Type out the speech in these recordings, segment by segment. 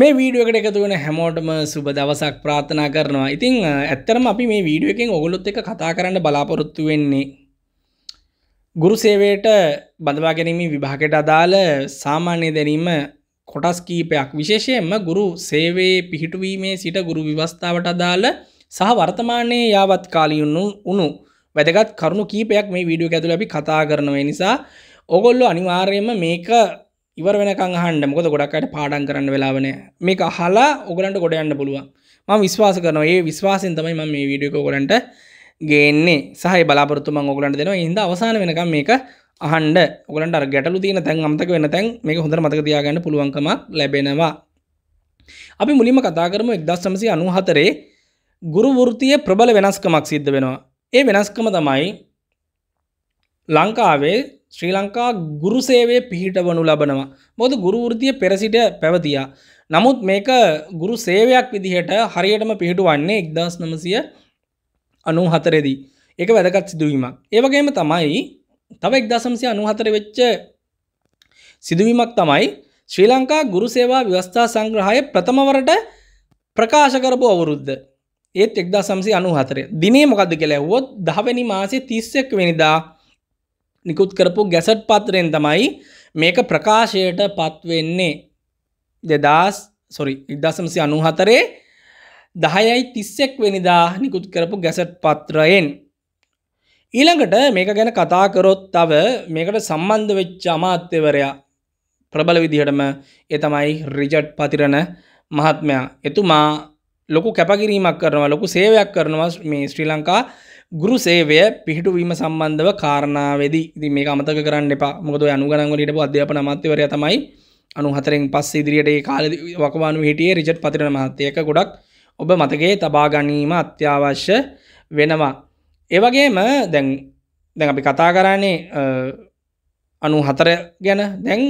මේ වීඩුවකට එකතු වන හැමෝටම සුබ දවසක් ප්‍රාථනා කරනවා ඉතිං ඇත්තරම අපි මේ වීඩුව එකෙන් ඔගොලොත් එක කතා කරන්න බලාපොරොත්තු වෙන්නේ. ගුරු සේවයට බඳවා ගැනීම විභාගට අදාළ සාමාන්‍ය දැනීම කොටස් කීපයක් විශේෂයෙන්ම ගුරු සේවේ පිහිටුවීමේ සිට ගුරු විවස්ථාවට අදාළ සහ වර්තමානයේ යාවත් කාලියුන්නු උනු වැදගත් කරුණු කීපයක් මේ වීඩියෝ ඇතුළ අපි කතා කරනව නිසා ඔගොල්ලො අනිවාර්යම මේක ඉවර වෙනකං අහන්න මොකද ගොඩක් අයට පාඩම් කරන්න වෙලාවනේ මේක අහලා ඔගලන්ට ගොඩ යන්න පුළුවන් මම විශ්වාස කරනවා ඒ විශ්වාසයෙන් තමයි මම මේ වීඩියෝ එක ඔයගලන්ට ගේන්නේ සහ ඒ බලාපොරොත්තු මම ඔයගලන්ට දෙනවා ඒ හින්දා අවසාන වෙනකම් මේක අහන්න ඔයගලන්ට අර ගැටලු තියෙන තැන් අමතක වෙන තැන් මේක හොඳට මතක තියාගන්න පුළුවන්කමක් ලැබෙනවා අපි මුලින්ම කතා කරමු 1994 ගුරු වෘත්තියේ ප්‍රබල වෙනස්කමක් සිද්ධ වෙනවා. ඒ වෙනස්කම තමයි ලංකාවේ ශ්‍රී ලංකා ගුරු සේවය පිහිටවනු ලබනවා බොදු ගුරුෘතිය පෙරසිට පැවතියා. නමුත් මේක ගුරු සේවයක් විදිහට හරියටම පිහිටු වන්නේ එක්දස් නමසය අනු හතරෙදී ඒක වැදකත් සිදුවීමක් ඒවගේම තමයි තව එක්දසම්සය අනු හතර වෙච්ච සිදුවීමක් තමයි ශ්‍රී ලංකා ගුරු සේවා ව්‍යවස්ථා සංග්‍රහය ප්‍රථමවරට ප්‍රකාශ කරපු අවුරුද්ධ ඒත් එක්දා සම්සි අනු හතරය දිනේ මොකද කියලා ඇවොත් දහවැනි මාසේ තිස්සෙක් වෙනිදා නිකුත් කරපු ගැසට් පත්‍රයෙන් තමයි මේක ප්‍රකාශයට පත්වෙන්නේ දෙදස් සොරි ඉදසමසි අනුහතරේ දහයයි තිස්සෙක් වෙනිදා නිකුත් කරපු ගැසට් පත්‍රයෙන්. ඊළඟට මේක ගැන කතාකරොත් තව මේකට සම්බන්ධ වෙච්ච අමාත්‍යවරයා ප්‍රබල විදිහටම ඒ තමයි රිජට් පතිරණ මහත්මයා එතුමා ලොකු කැපකිරීමක් කරනවා ලොකු සේවයක් කරනවා මේ ශ්‍රී ලංකා ගුරු සේවය පිහිටුවීම සම්බන්ධව කාරණාවේද ඉති මේ අමතක කරන්න එපා මොකද අනුගනන්ගලට අධ්‍යාපන මත්‍යවරය තමයි අනුහතරෙන් පස් ඉදිරියට ඒ කාල වකවානු හිටියේ රිචට් පතිරණ මහත්තයක ගොඩක් ඔබ මතගේ තබා ගැනීම අත්‍යවශ්‍ය වෙනවා. ඒවගේම දැන් දැන් අපි කතා කරන්නේ අනු හතර ගැන දැන්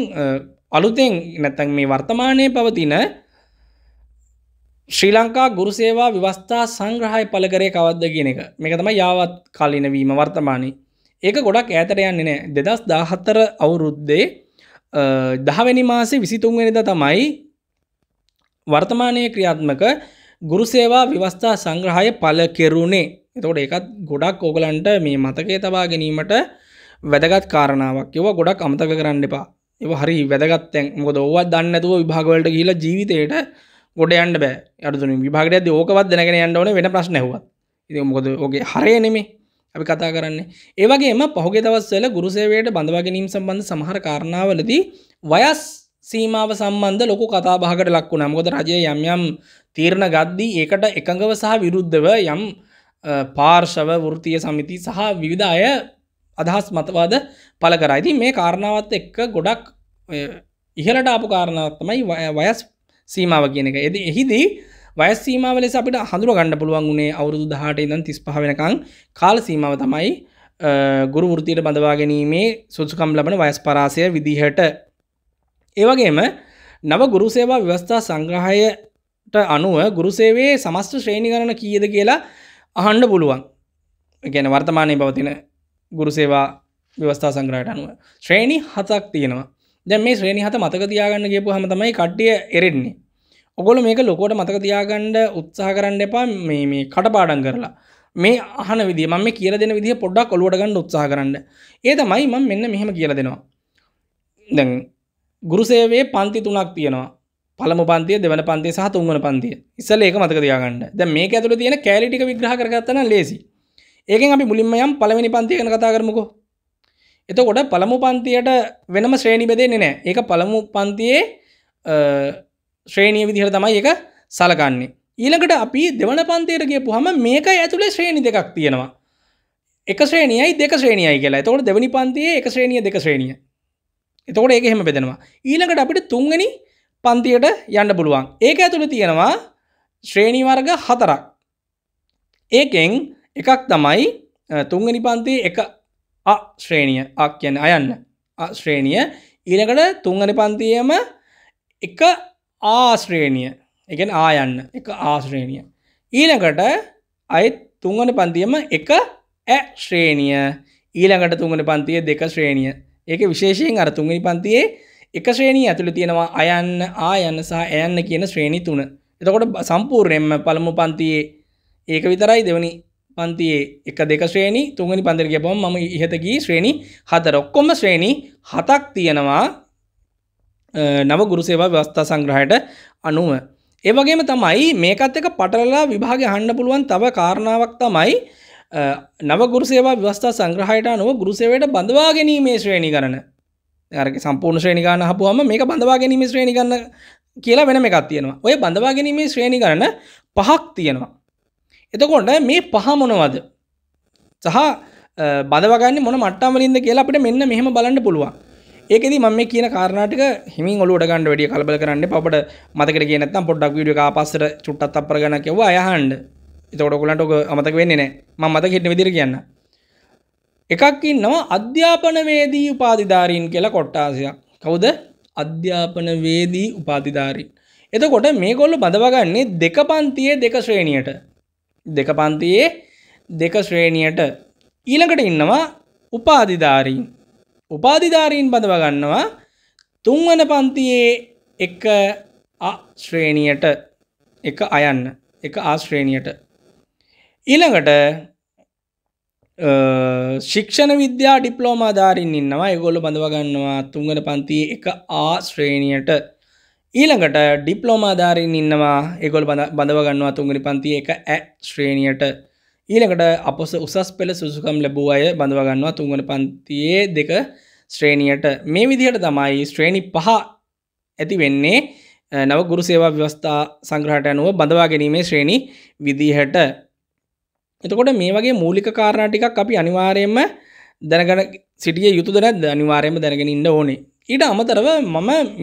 අලුතෙන් නැත්තන් මේ වර්තමානය පවතින ශ්‍රී ලංකා ගුරු සේවා විවස්ථා සංග්‍රහය පළකරය කවද්ද කියන එක මේක තම යාවත් කාලිනවීම වර්තමානි ඒක ගොඩක් ඇතරයන්නේ නෑ දෙදස් දාහත්තර අවුරුද්දේ දහවැනි මාසේ විසිතුන්වෙනිද තමයි වර්තමානය ක්‍රියාත්මක ගුරු සේවා විවස්ථා සංග්‍රහය පල කෙරුණේ එතකොට එකත් ගොඩක් ඕගලන්ට මේ මතකේ තබා ගැනීමට වැදගත් කාරණාවක් යව ගොඩක් අමතක කරන්න එපා එ හරි වැදගත්තැන් මොද ඔවත් දන්නඇතුව විභාගවලට කියලා ජීවිතයට ගොඩ යන්න බෑ අරතුන විභාගට ඇද ඕකවත් දැනගෙන යන්න ඕන වෙන ප්‍රශ්න හවත් ඉති මොකද ඕගේ හරය නෙමේ අපි කතා කරන්නේ ඒවගේම පහුගේ දවස්වල ගුරුසේවයට බඳවාගැනීම් සම්බන්ධ සමහර කාරණාවලදී වයස් සීමාව සම්බන්ධ ලොකු කතා බහකට ලක්වු නමුොද රජය යම් යම් තීරණ ගද්දී ඒකට එකඟව සහ විරුද්ධව යම් පාර්ශව වෘතිය සමිති සහ විවිධාය අදහස් මතවාද පල කරයිති මේ කාරණාවත් එක්ක ගොඩක් ඉහලට ආපු කාරණාවත්තමයි වයස් සීමාව කියන එක එද එහිදී වයස් සීමාව ලෙස අපිට හඳුර ගණඩ පුළුවන් වුණේ අවුරුදු දහට ඉදන් තිස් පහවෙනකං කාල සීමාව තමයි ගුරු වෘතියට බඳවා ගැනීමේ සුදුකම් ලබන වයස් පරාසය විදිහට ඒවගේම නව ගුරු සේවා ව්‍යවස්ථා සංග්‍රහයට අනුව ගුරු සේවේ සමස්ත ශ්‍රේණි කරන කියද කියලා අහන්ඩ පුළුවන් ගැන වර්තමානය පවතින ගුරු සේවා ව්‍යවස්ථා සංග්‍රහයට අනුව ශ්‍රේණි හතක් තියෙනවා දැ මේ ශ්‍රේණි හත මතක තියාගන්න ගේපු හම තමයි කට්ටිය එරෙන්නේ ඔගොල මේක ලොකෝට මතක තියාගණ්ඩ උත්සාහ කරන්න එපා මේ මේ කටපාඩන් කරලා මේ අහන විදි ම කියල දෙන විදි පොඩ්ඩක් ඔලුවට ගන්න උත්සාහ කරන්න ඒ තමයි මම මෙන්න මෙහෙම කියල දෙනවා දැන් ගුරුසේවේ පන්ති තුනක් තියෙනවා පළම පන්තිය දෙවන පන්තිය සහ තුන්වන පන්තිය ඉස්සල ඒක මතක තියාගන්න දැන් මේක ඇතුළ තියෙන කැලිටික විග්‍රහ කරගත්තන ලේසි ඒකෙන් අපි මුලින්ම යම් පළවෙනි පන්තිය ගැන කතා කරමුකෝ එතකොට පළමු පන්තියට වෙනම ශ්‍රේණි බෙදෙන්නේ නැහැ ඒක පළමු පන්තියේ ශ්‍රේණිය විදිහට තමයි එක සලකන්නේ. ඊළඟට අපි දෙවන පන්තයට ගියපුහම මේක ඇතුළේ ශ්‍රේණි දෙකක් තියෙනවා. එක ශ්‍රේණියයි දෙක ශ්‍රේණියයි කියලා. එතකොට දෙවනි පන්තියේ එක ශ්‍රේණිය දෙක ශ්‍රේණිය. එතකොට ඒක එහෙම බෙදෙනවා. ඊළඟට අපිට තුන්වෙනි පන්තියට යන්න පුළුවන්. ඒක ඇතුළේ තියෙනවා ශ්‍රේණී වර්ග හතරක්. ඒකෙන් එකක් තමයි තුන්වෙනි පන්තියේ එක අ ශ්‍රේණිය අ කියන්නේ අයන්න අ ශ්‍රේණිය ඊළඟට තුන්වෙනි පන්තියේම එක ආශ්‍රේණිය එකෙන් ආයන්න එක ආශ්‍රේණිය ඊළඟට අයත් තුන්වන පන්තියම එක ඇ ශ්‍රේණිය ඊළඟට තුන්වන පන්තිය දෙක ශ්‍රේණිය ඒක විශේෂයෙන් අර තුන්ගනි පන්තියේ එක ශ්‍රේණී ඇතුළ තියෙනවා අයන්න ආයන්න සහ ඇයන්න කියන ශ්‍රේණී තුන එතකොට සම්පූර්ණයෙන්ම පළමු පන්තියේ ඒක විතරයි දෙවනි පන්තියේ එක දෙක ශ්‍රේණී තුන්ගනි පන්තිර ගැපම ම ඉහතගී ශ්‍රේණී හතර ඔක්කොම ශ්‍රේණී හතක් තියෙනවා නව ගුරු සේවා ව්‍යවස්ථා සංග්‍රහයට අනුව. ඒවගේම තමයි මේකත් එක පටරලා විභාග හන්න පුළුවන් තව කාරණාවක් තමයි නව ගුරු සේවා ව්‍යවස්ථා සංග්‍රහයට අනුව ගුරුසේවයට බඳවා ගැනීමේ ශ්‍රේණි කරන ඇරක සම්පූර්ණ ශ්‍රේණිගාන හපුුවම මේක බඳවා ගැනීම ශ්‍රේණි ගන්න කියලා වෙන එකක් තියෙනවා ඔය බඳවා ගැනීමේ ශ්‍රේණි කරන පහක් තියෙනවා. එතකොට මේ පහ මොනවද සහ බදවගන්න මොන මට්ටාමලින්ද කියලා අපිට මෙන්න මෙහෙම බලන්න පුළුවන් ඒකෙදි මම මේ කියන කාරණා ටික හිමින් ඔලුවට ගන්න වැඩිය කලබල කරන්න එපා. අපිට මතකද කියේ නැත්නම් පොඩ්ඩක් වීඩියෝ එක ආපස්සට චුට්ටක් තප්පර ගණන් කියවුවා අය අහන්න. එතකොට ඔයගොල්ලන්ට ඔක අමතක වෙන්නේ නැහැ. මම මතක හිටින විදිහට කියන්න. එකක් ඉන්නවා අධ්‍යාපනවේදී උපාධිධාරීන් කියලා කොට්ටාසයක්. කවුද? අධ්‍යාපනවේදී උපාධිධාරීන්. එතකොට මේගොල්ලෝ බඳවාගන්නේ දෙක පන්තියේ දෙක ශ්‍රේණියට. දෙක පන්තියේ දෙක ශ්‍රේණියට ඊළඟට ඉන්නවා උපාධිධාරීන් උපාධිධාරීන් බඳවගන්නවා තුන්වන පන්තියේ එක ශ්‍රේණියට එක අයන්න එක ආශ්‍රේණියට ඊළඟට ශික්ෂණ විද්‍යා ඩිප්ලෝමාධාරින් ඉන්නවා ඒගොල්ල බඳවගන්නවා තුන්ගන පන්ති එක ආශ්‍රේණියට ඊළඟට ඩිප්ලෝමාධාරින් ඉන්නවා ඒගොල් බඳවගන්නවා තුන්ගනි පන්ති එක ඇ ශ්‍රේණියට ඊළකට අපොස උසස් පෙළ සුසුකම් ලැබූ අය බඳවගන්නවා තුන්වන පන්තියේ දෙක ශ්‍රේණියට මේ විදිහට තමයි ශ්‍රේණි පහ ඇති වෙන්නේ නව ගුරු සේවා ව්‍යවස්ථා සංග්‍රහට අනුව බඳවා ගැනීමේ ශ්‍රේණි විදිහට එතකොට මේ වගේ මූලික කාරණා ටිකක් අපි අනිවාර්යයෙන්ම දැනගෙන සිටිය යුතුද නැද්ද අනිවාර්යයෙන්ම දැනගෙන ඉන්න ඕනේ. ඊට අමතරව මම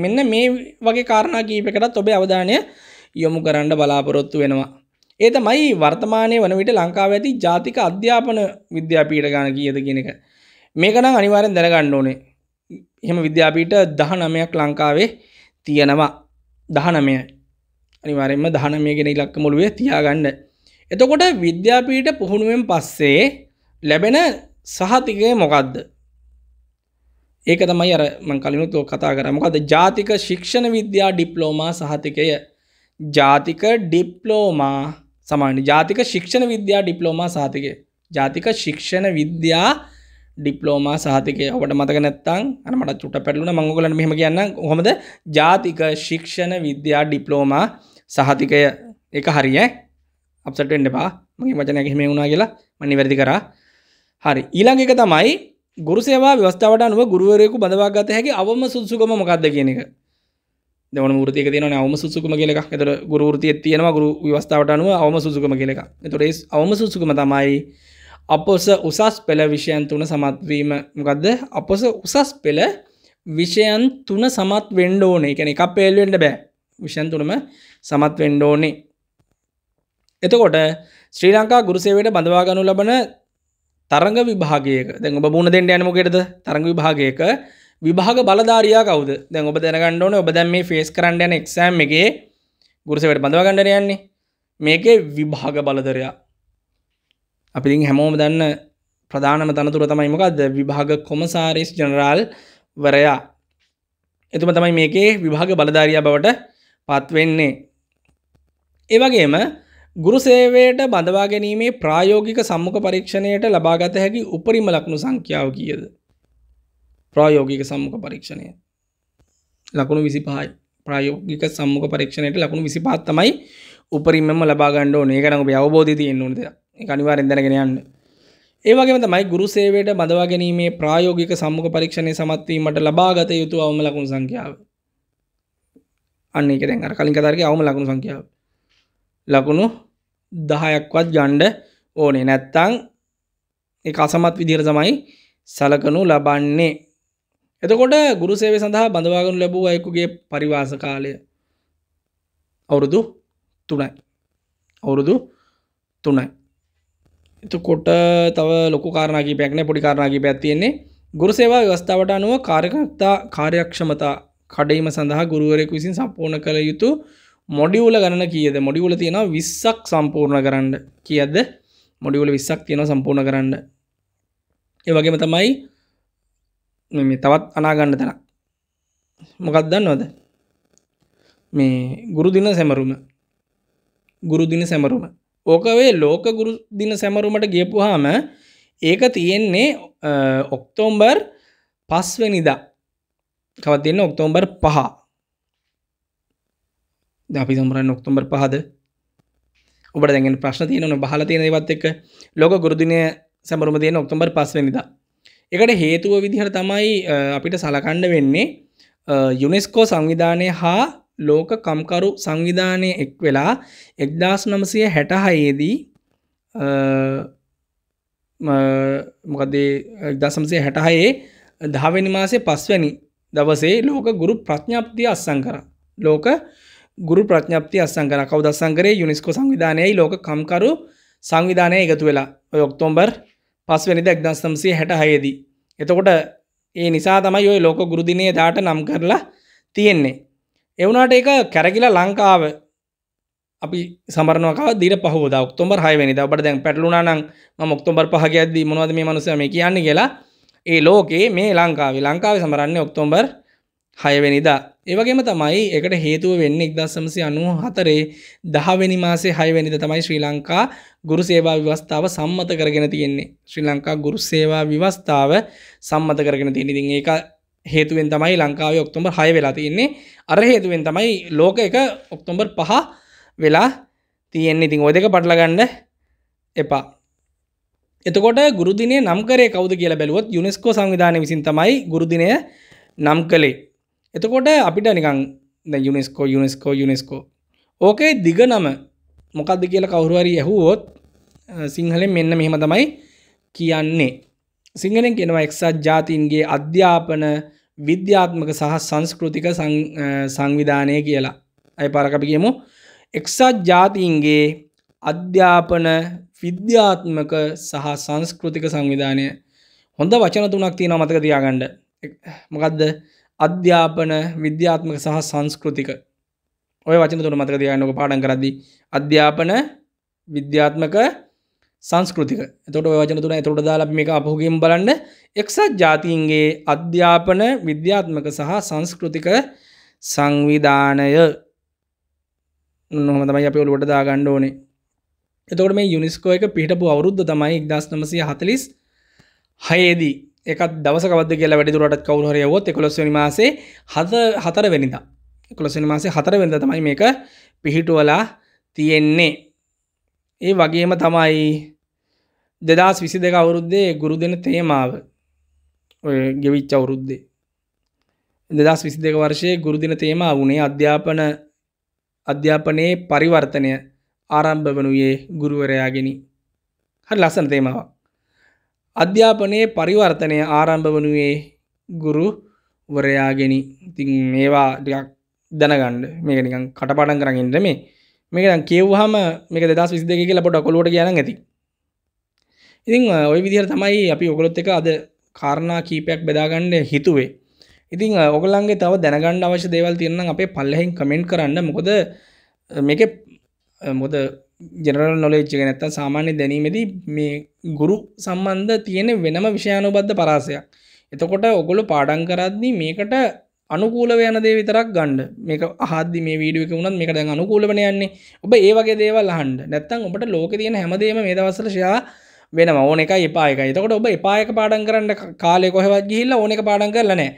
මෙන්න මේ වගේ කාරණා කීපයකටත් ඔබේ අවධානය යොමු කරන්න බලාපොරොත්තු වෙනවා. ඒ තමයි වර්තමානය වන විට ලංකාව ඇති ජාතික අධ්‍යාපන විද්‍යාපීට ගාන කියද කියන එක මේකනම් අනිවාරෙන් දැනගන්න ඕනේ එහෙම විද්‍යාපීට දහ නමයක් ලංකාවේ තියෙනවා දහනමය අනිවාරෙන්ම දහනමය ගෙන ඉලක්ක මුළුවේ තියාගන්න එතකොට විද්‍යාපීට පුහුණුවෙන් පස්සේ ලැබෙන සහතිකය මොකක්ද ඒක තමයි අර මං කලිනුත් කතා කර මොකද ජාතික ශික්ෂණ විද්‍යා ඩිප්ලෝමා සහතිකය ජාතික ඩිප්ලෝමා සමානට ජාතික ශික්ෂණ විද්‍යා ඩිප්ලෝමා සාතිකය ජාතික ශික්ෂණ විද්‍යා ඩිප්ලෝමා සාතිකය ඔට මතක නැත්තං අනමට චුට පැටලුන මංගලන මෙහම කියන්න හොමද ජාතික ශික්ෂණ විද්‍යා ඩිප්ලෝමා සහතිකය එක හරිය අපසට එන්නපා මගේ වචනයක් හෙම වුණා කියලා මනි වැරදි කරා හරි ඊළඟ එක තමයි ගුරු සේවා ව්‍යවස්ථාවට අනුව ගුරුවරයෙකු බඳවාගත හැකි අවම සුදුසුකම මොකක්ද කියන එක දවන ෘතික තියන අවම සුසුකම කියලක් තර ගුරු ෘතිය තියෙන ගුරු වස්ථාවට අනුව අවම සුසුකම කියලක තොරේ අවම සුසුකම තමයි අපොස උසස් පෙළ විෂයන් තුන සමත්වීම මොකක්ද අපොස උසස් පෙළ විෂයන් තුන සමත් වෙන්ඩ ඕනේ එකැන එකක් පේල්වෙන්ඩ බෑ විෂයන් තුනම සමත් වෙන්ඩ ඕනේ එතකොට ශ්‍රී ලංකා ගුරුසේවයට බඳවාගනු ලබන තරග විභාගයක දැඟ බුණ දෙන්න යනමොකෙටද තරග විභාගයක විභාග බලධාරයා කවද දැන් ඔබ දැනගණ්ඩෝන ඔබ දැම් මේ ෆේස් කරන්න යන එක්ෂෑම් එකේ ගුරුසවට බඳවගණ්ඩන යන්නේ මේකේ විභාග බලධරයා අපි හැමෝම දන්න ප්‍රධානම තනතුර තමයි මොකක්ද විභාග කොමසාරිස් ජනරාල් වරයා එතුම තමයි මේකේ විභාග බලධාරයා බවට පත්වෙන්නේ ඒවගේම ගුරු සේවයට බඳවා ගැනීමේ ප්‍රායෝගික සම්මුඛ පරීක්ෂණයට ලබාගත හැකි උපරිම ලක්ුණු සංඛ්‍යාව කියද ප්‍රායෝගික සම්මුඛ පරීක්ෂණය ලකුණු විසි පහයි ප්‍රායෝගික සම්මුඛ පරීක්ෂණයට ලකුණු විසි පහත් තමයි උපරිමම ලබාගණ්ඩ ඕනේ කරන ඔබ අවබෝධය තියෙන්න ඕනද අනිවාර්යෙන් දැනගෙන යන්න ඒ වගේම තමයි ගුරු සේවයට බඳවා ගැනීමේ ප්‍රායෝගික සම්මුඛ පරීක්ෂණය සමත් වීමට ලබාගත යුතු අවම ලකුණු සංඛ්‍යාව අන්න ඒක දැන් අර කලින් කතා කරේ අවම ලකුණු සංඛ්‍යාව ලකුණු 10ක්වත් ගණ්ඩ ඕනේ නැත්තම් ඒක අසමත් විදිහට තමයි සලකනු ලබන්නේ එතකොට ගුරු සේව සඳහා බඳවාගනු ලැබූ අයකුගේ පරිවාස කාලය අවුරුදු තුනයි අවුරුදු තුනයි එතකොට තව ලොකු කාරණකි පැක්න පොඩි කාරණකි පැත්තියෙන්නේ ගුරු සේවා ව්‍යවස්ථාවට අනුව කාරකතා කාර්යක්ෂමතා කඩීම සඳහා ගුරුවරෙක් විසින් සම්පූර්ණ කළ යුතු මොඩිවුල ගණන කියද මොඩිවුල තියෙනවා විස්සක් සම්පූර්ණ කරන්න කියද මොඩිවුල විස්සක් තියෙනවා සම්පූර්ණ කරන්න ඒවගේම තමයි මේ තවත් අනාගන්න තැන මොකක්දන්න නොද මේ ගුරු දින සැමරුම ගුරු දින සැමරුම ඕකවේ ලෝක ගුරු දින සැමරුමට ගියපුහාම ඒක තියෙන්නේ ඔක්තෝම්බර් පස්වනිදා කවත් දෙන්න ඔක්තෝම්බර් පහ අපි සම්රන්න ඔක්තුම්බර් පහද ඔබට දැගෙන ප්‍රශ්න තියන බහල තියෙනවත් එක් ලෝක ගුරුදිනය සැමරුම තියෙන ඔක්තුම්බර් පස්වනිදා එකට හේතුව විදිහට තමයි අපිට සලකණ්ඩ වෙන්නේ යුනෙස්කෝ සංවිධානය හා ලෝක කම්කරු සංවිධානය එක් වෙලා එක්දස් නමසය හැට හයේදී මොකදේ දසම්සේ හැටහයේ දහවැනි මාසේ පස්වැනි දවසේ ලෝක ගුරු ප්‍රඥප්තිය අස්සං කර ලෝක ගුරු ප්‍රඥප්ති අසංකර කවදසංකරේ යුනිස්කෝ සංවිධානයයි ලෝක කම්කරු සංවිධානය එකතු වෙලා ඔය ඔක්තෝම්බර් පස්වැනිද එක්දස්තම්සේ හැට හයේදී. එතකොට ඒ නිසා තමයි ඔය ලෝක ගුරුදිනය දාට නම් කරලා තියෙන්නේ. එවුණට එක කැරකිල ලංකාව අපි සමරනක දිර පහුද ඔක්තොම්බර් හයවැනි ඔබට දැන් පැටලුනානම් ම ඔක්තොම්බර් පහගඇද මොවද මේ මනුසම කියන්නේ කියලා ඒ ලෝකයේ මේ ලංකාවේ ලංකාව සමරන්නේ ඔක්තොම්බර් හයවැනිදා ඒවගේම තමයි එකට හේතුව වෙන්න එක්දස්සමසි අනුව හතරේ දහවැනි මාසේ හයවැනිද තමයි ශ්‍රී ලංකා ගුරු සේවා විවස්ථාව සම්මත කරගෙන තියෙන්නේ ශ්‍රී ලංකා ගුරු සේවා විවස්ථාව සම්මත කරගෙන තියෙන ඉතින් ඒක හේතුවෙන් තමයි ලංකාව ඔක්තොම්බර් හය වෙලා තියෙන්නේ අර හේතුවෙන් තමයි ලෝක එක ඔක්තොම්බර් පහ වෙලා තියෙන්නේ ඉතින් ඔය දෙක පටලගන්න එපා එතකොට ගුරුදිනය නම් කරේ කවුද කියලා බැලුවොත් යුනෙස්කෝ සංවිධානය විසින් තමයි ගුරුදිනය නම් කළේ එතකොට අපිට නිකං යුනිස්කෝ යුනිස්කෝ යුනිස්කෝ ඕකේ දිග නම මොකක්ද කියල කවුරුවරි ඇහුවෝත් සිංහලෙන් මෙන්න මෙහෙම තමයි කියන්නේ සිංහලෙන් කෙනවා එක්සත් ජාතින්ගේ අධ්‍යාපන විද්‍යාත්මක සහ සංස්කෘතික සංවිධානය කියලා ඇය පරකපි කියමු එක්සත් ජාතින්ගේ අධ්‍යාපන විද්‍යාත්මක සහ සංස්කෘතික සංවිධානය හොඳ වචන තුනක් තියෙන මතක තියාගණ්ඩ මොකක්ද අධ්‍යාපන විද්‍යාත්මක සහ සංස්කෘතික ඔය වචන තුන මතක තියන්නක පාඩන් කරදදි අධ්‍යාපන විද්‍යාත්මක සංස්කෘතික තොට වචන තුන තොට දාලක් මේ අපහුගෙන් බලන්න එක්සත් ජාතින්ගේ අධ්‍යාපන විද්‍යාත්මක සහ සංස්කෘතික සංවිධානය නොහමතමයි අප ඔලුවට දා ගණ්ඩ ඕනේ එතකොට මේ යුනිස්කෝ එක පිටපු අවුද්ධ තමයි ඉදස්නමසය හතලිස් හයේදී එක දවසකවද කියලා වැඩිදුරට කවුහරයවොත් එකොලොස්සනි මාසේ හද හතර වෙනිදා කොලොස්සනි මාසේ හතර වෙද තමයි මේක පිහිටුවලා තියෙන්නේ ඒ වගේම තමයි දෙදස් විසි දෙක අවුරුද්දේ ගුරු දෙන තේමාව ඔය ගෙවිච්ච අවුරුද්දේ දෙදස් විසි දෙක වර්ෂයේ ගුරුදින තේමා වුණේ අධ්‍යාපන අධ්‍යාපනයේ පරිවර්තනය ආරම්භ වනුයේ ගුරුවරයාගෙන හරි ලස්සන තේමාවක් අධ්‍යාපනයේ පරිවර්තනය ආරම්භ වනුයේ ගුරු වරයාගෙනි ඉතින් මේවා ටිකක් දැනගන්න මේක නිකන් කටපාඩම් කරන් ඉන්න මේ මේක දැන් කියවුවාම මේක 2022 කියලා පොඩ්ඩක් ඔලුවට කියනන් ඇති ඉතින් ඔය විදිහට තමයි අපි ඔයගොල්ලොත් එක අද කාරණා කීපයක් බෙදාගන්න හිතුවේ ඉතින් ඔගලන්ගේ තව දැනගන්න අවශ්‍ය දේවල් තියෙනනම් අපේ පල්ලෙහින් කමෙන්ට් කරන්න මොකද මේකේ මොකද ජනරල් නොලේච්ච නැත්ත සාමාන්‍ය දැනීමදී මේ ගුරු සම්බන්ධ තියෙන වෙනම විෂයානුබද්ධ පරාසයක් එතකොට ඔගොලු පාඩන් කරද්දි මේකට අනුකූලව යන දේ විතරක් ගණ්ඩ මේක හදදි මේ වීඩුව එක වුණත් මේකට අනුකූලවන යන්නේ ඔබ ඒවගේ දේවල් හන්ඩ නැත්තන් ඔබට ලෝක තියෙන හැමදේම මේ දවසල ශයා වෙන ඕන එක එපායක එතකොට ඔබ එපායක පාඩන් කරන්න කාලෙ කොහෙවත් ගිහිල්ල ඕනක පාඩන් කරලනෑ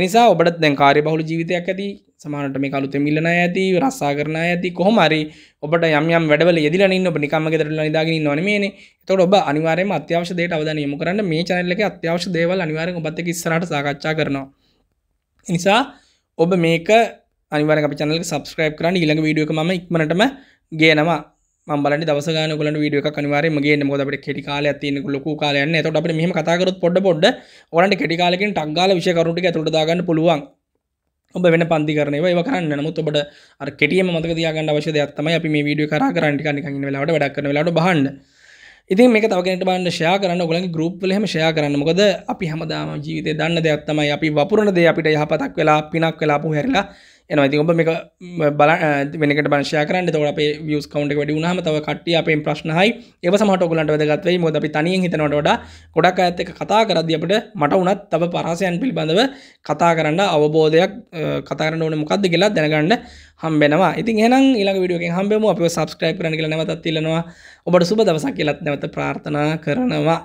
එනිසා ඔබට දැන් කාරය බහුල ජීවිතයක් ඇති සමානට මේ කලුත මිලන ඇති රස්සා කරන ඇති කොහොමරි ඔබට යම් වැඩල යෙදිලන්න ඔබ නිකම ෙර නිදාගෙන නොනමේන තොට ඔබ අනිවාරය අත්‍යවශ දේට අවධන යමු කරන්න මේ චනල්ලක අත්‍යවශ දේවල් අනිවාරෙන් ඔබත්තක ස්රට සාකච්ඡා කරනවා නිසා ඔබ මේක අනිවර චනල සබස්ක්‍රප කරන්න ඉළඟ වීඩියක ම ඉක්මනටම ගේනවා බල දවස ගල වීඩියක අනිවාරමගේ මොදට කෙටි කාල ඇතින ලොකු කාලයන්න තොට අප මෙහම කතාකරත් පොඩ පොඩ්ඩ ඔරන්ට කෙටිකාලකින් ටක්ගාල විෂකරුට ඇතුට දාගන්න පුළුවන් ඔබ වෙන පන්තිරනව කරන්න නමුත් ඔබට අර කෙටියම මතක තියාගන්න අවශ්‍ය දෙයක් තමයි අපි මේ වීඩියෝ කරා කරන්න කන්නේ කන්නේ වෙලාවට වැඩ කරන වෙලාවට බහන්න. ඉතින් මේක තව කෙනෙක්ට බහන්න ෂෙයා කරන්න ඔයගලගේ ගෲප් වල එහෙම ෂෙයා කරන්න. මොකද අපි හැමදාම ජීවිතේ දන්න දෙයක් තමයි අපි වපුරන දේ අපිට යහපතක් වෙලා පිනක් වෙලා අපු හැරිලා එන ඉති ඔබ මේක බල වෙනකට බංශය කරන්න තවට අපේ වියස් කවන්ට වැඩි වුණහම තව කට්ටිය අපේ ප්‍රශ්නහයි ඒව සමට ඔගලන්ට වැදගත්වේ මොද අපි තනියෙන් හිතනවට ගොඩක් ඇත්ත කතා කරදදි අපට මට වනත් තව පරහසයන් පිළිබඳව කතා කරන්න අවබෝධයක් කතරන්න ඕන මොකක්ද කියලා දැනගන්න හම්බෙනවා ඉතින් එනම් ඉලක විඩියෝගෙන් හම්බෙම අප සබස්ක්‍රයිප් කරන කියල නැවතත් තිලනවා ඔබට සුබ දවසක් කියලත් නැවත ප්‍රාර්ථනා කරනවා